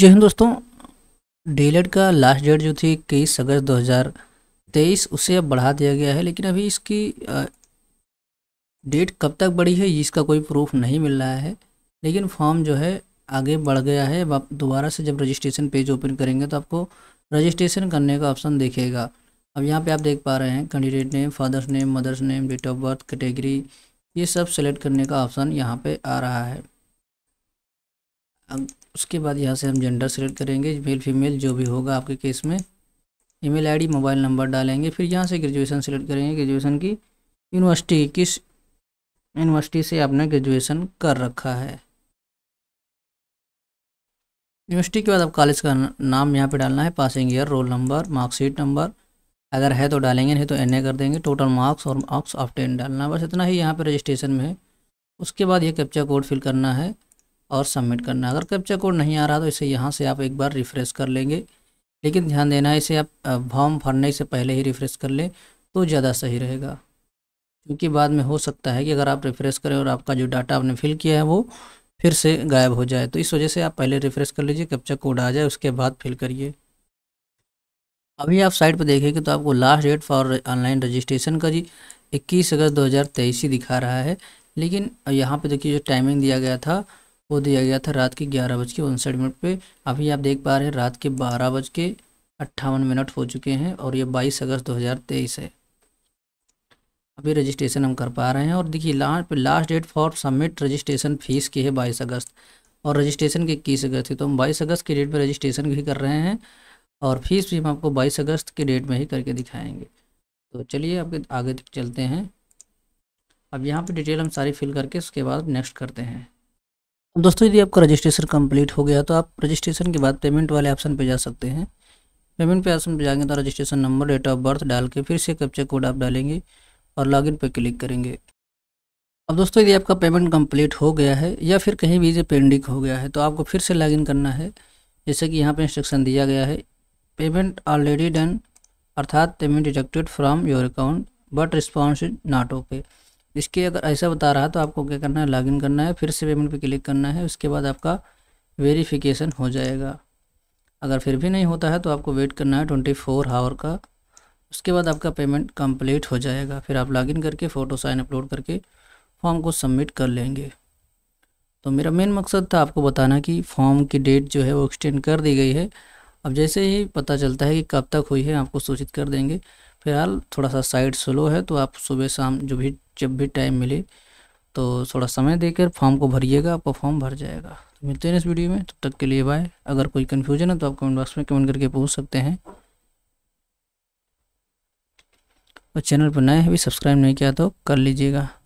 जी हिंद दोस्तों डीएलएड का last date जो थी इक्कीस अगस्त 2023 उसे अब बढ़ा दिया गया है लेकिन अभी इसकी डेट कब तक बढ़ी है इसका कोई प्रूफ नहीं मिल रहा है लेकिन फॉर्म जो है आगे बढ़ गया है अब आप दोबारा से जब रजिस्ट्रेशन पेज ओपन करेंगे तो आपको रजिस्ट्रेशन करने का ऑप्शन देखेगा अब यहाँ पे आप देख पा रहे हैं candidate name father's name mother's name date of birth category ये सब सेलेक्ट करने का ऑप्शन यहाँ पे आ रहा है अब उसके बाद यहाँ से हम जेंडर सेलेक्ट करेंगे मेल फीमेल जो भी होगा आपके केस में ईमेल आईडी मोबाइल नंबर डालेंगे फिर यहाँ से ग्रेजुएशन सेलेक्ट करेंगे ग्रेजुएशन की यूनिवर्सिटी किस यूनिवर्सिटी से आपने ग्रेजुएशन कर रखा है यूनिवर्सिटी के बाद आप कॉलेज का नाम यहाँ पे डालना है passing year roll number marksheet number अगर है तो डालेंगे नहीं तो एन कर देंगे टोटल मार्क्स और मार्क्स ऑफ टेन डालना बस इतना ही यहाँ पे रजिस्ट्रेशन में है उसके बाद ये कैप्चा कोड फिल करना है और सबमिट करना अगर कैप्चा कोड नहीं आ रहा तो इसे यहाँ से आप एक बार रिफ़्रेश कर लेंगे लेकिन ध्यान देना है इसे आप फॉर्म भरने से पहले ही रिफ़्रेश कर लें तो ज़्यादा सही रहेगा क्योंकि बाद में हो सकता है कि अगर आप रिफ़्रेश करें और आपका जो डाटा आपने फिल किया है वो फिर से गायब हो जाए तो इस वजह से आप पहले रिफ़्रेश कर लीजिए कैप्चा कोड आ जाए उसके बाद फिल करिए अभी आप साइट पर देखेंगे तो आपको last date for online registration का जी इक्कीस अगस्त 2023 ही दिखा रहा है लेकिन यहाँ पे देखिए जो टाइमिंग दिया गया था वो दिया गया था रात के ग्यारह बज के उनसठ मिनट पर अभी आप देख पा रहे हैं रात के बारह बज के अट्ठावन मिनट हो चुके हैं और ये बाईस अगस्त दो हज़ार तेईस है अभी रजिस्ट्रेशन हम कर पा रहे हैं और देखिए last last date for submit registration fees की है बाईस अगस्त और रजिस्ट्रेशन की इक्कीस अगस्त है तो हम बाईस अगस्त की डेट में रजिस्ट्रेशन भी कर रहे हैं और फीस भी हम आपको बाईस अगस्त के डेट में ही करके दिखाएंगे तो चलिए आपके आगे तक चलते हैं अब यहाँ पे डिटेल हम सारी फिल करके उसके बाद नेक्स्ट करते हैं दोस्तों यदि आपका रजिस्ट्रेशन कंप्लीट हो गया तो आप रजिस्ट्रेशन के बाद पेमेंट वाले ऑप्शन पे जा सकते हैं पेमेंट पे ऑप्शन पे जाएंगे तो registration number date of birth डाल के फिर से कैप्चा कोड आप डालेंगे और लॉगिन पर क्लिक करेंगे अब दोस्तों यदि आपका पेमेंट कंप्लीट हो गया है या फिर कहीं भी ये पेंडिंग हो गया है तो आपको फिर से लॉगिन करना है जैसे कि यहाँ पर इंस्ट्रक्शन दिया गया है पेमेंट ऑलरेडी डन अर्थात payment deducted from your account but response is not okay इसके अगर ऐसा बता रहा है तो आपको क्या करना है लॉगिन करना है फिर से पेमेंट पे क्लिक करना है उसके बाद आपका वेरिफिकेशन हो जाएगा अगर फिर भी नहीं होता है तो आपको वेट करना है ट्वेंटी फोर आवर का उसके बाद आपका पेमेंट कंप्लीट हो जाएगा फिर आप लॉगिन करके फ़ोटो साइन अपलोड करके फॉर्म को सबमिट कर लेंगे तो मेरा मेन मकसद था आपको बताना कि फॉर्म की डेट जो है वो एक्सटेंड कर दी गई है अब जैसे ही पता चलता है कि कब तक हुई है आपको सूचित कर देंगे फिलहाल थोड़ा सा साइड स्लो है तो आप सुबह शाम जो भी जब भी टाइम मिले तो थोड़ा समय देकर फॉर्म को भरिएगा आपका फॉर्म भर जाएगा तो मिलते हैं इस वीडियो में तब तो तक के लिए बाय अगर कोई कन्फ्यूजन है तो आप कमेंट बॉक्स में कमेंट करके पूछ सकते हैं और चैनल पर नए हैं अभी सब्सक्राइब नहीं किया तो कर लीजिएगा